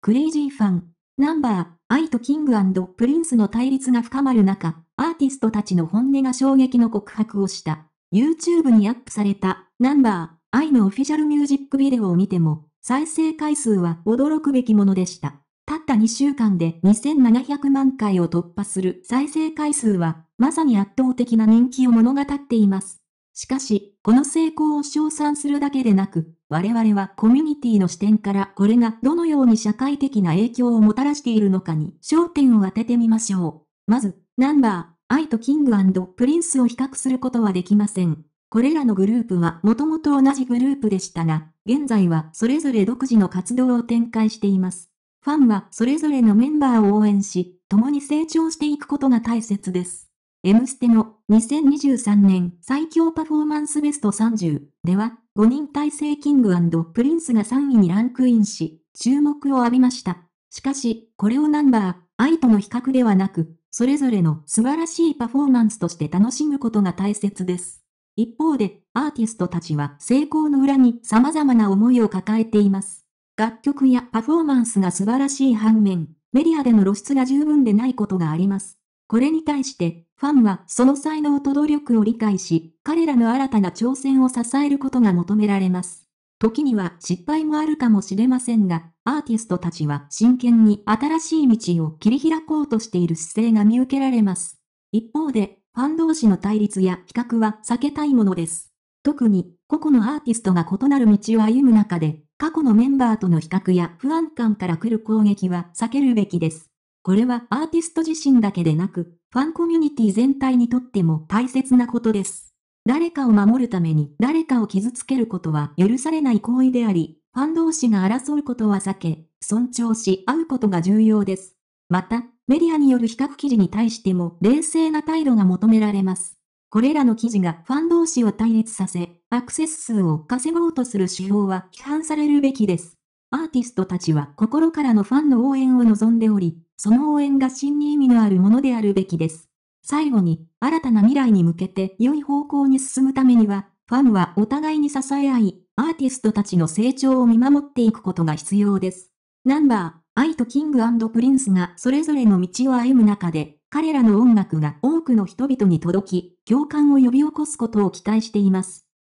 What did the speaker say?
クレイジーファン、ナンバー、イとキングプリンスの対立が深まる中、アーティストたちの本音が衝撃の告白をした。YouTube にアップされた、ナンバー、イのオフィシャルミュージックビデオを見ても、再生回数は驚くべきものでした。たった2週間で2700万回を突破する再生回数は、まさに圧倒的な人気を物語っています。しかし、この成功を称賛するだけでなく、我々はコミュニティの視点からこれがどのように社会的な影響をもたらしているのかに焦点を当ててみましょう。まず、ナンバー、愛とキングプリンスを比較することはできません。これらのグループはもともと同じグループでしたが、現在はそれぞれ独自の活動を展開しています。ファンはそれぞれのメンバーを応援し、共に成長していくことが大切です。M ステの2023年最強パフォーマンスベスト30では、5人体制キングプリンスが3位にランクインし、注目を浴びました。しかし、これをナンバー、愛との比較ではなく、それぞれの素晴らしいパフォーマンスとして楽しむことが大切です。一方で、アーティストたちは成功の裏に様々な思いを抱えています。楽曲やパフォーマンスが素晴らしい反面、メディアでの露出が十分でないことがあります。これに対して、ファンはその才能と努力を理解し、彼らの新たな挑戦を支えることが求められます。時には失敗もあるかもしれませんが、アーティストたちは真剣に新しい道を切り開こうとしている姿勢が見受けられます。一方で、ファン同士の対立や比較は避けたいものです。特に、個々のアーティストが異なる道を歩む中で、過去のメンバーとの比較や不安感から来る攻撃は避けるべきです。これはアーティスト自身だけでなく、ファンコミュニティ全体にとっても大切なことです。誰かを守るために誰かを傷つけることは許されない行為であり、ファン同士が争うことは避け、尊重し合うことが重要です。また、メディアによる比較記事に対しても冷静な態度が求められます。これらの記事がファン同士を対立させ、アクセス数を稼ごうとする手法は批判されるべきです。アーティストたちは心からのファンの応援を望んでおり、その応援が真に意味のあるものであるべきです。最後に、新たな未来に向けて良い方向に進むためには、ファンはお互いに支え合い、アーティストたちの成長を見守っていくことが必要です。ナンバー、愛とキングプリンスがそれぞれの道を歩む中で、彼らの音楽が多くの人々に届き、共感を呼び起こすことを期待しています。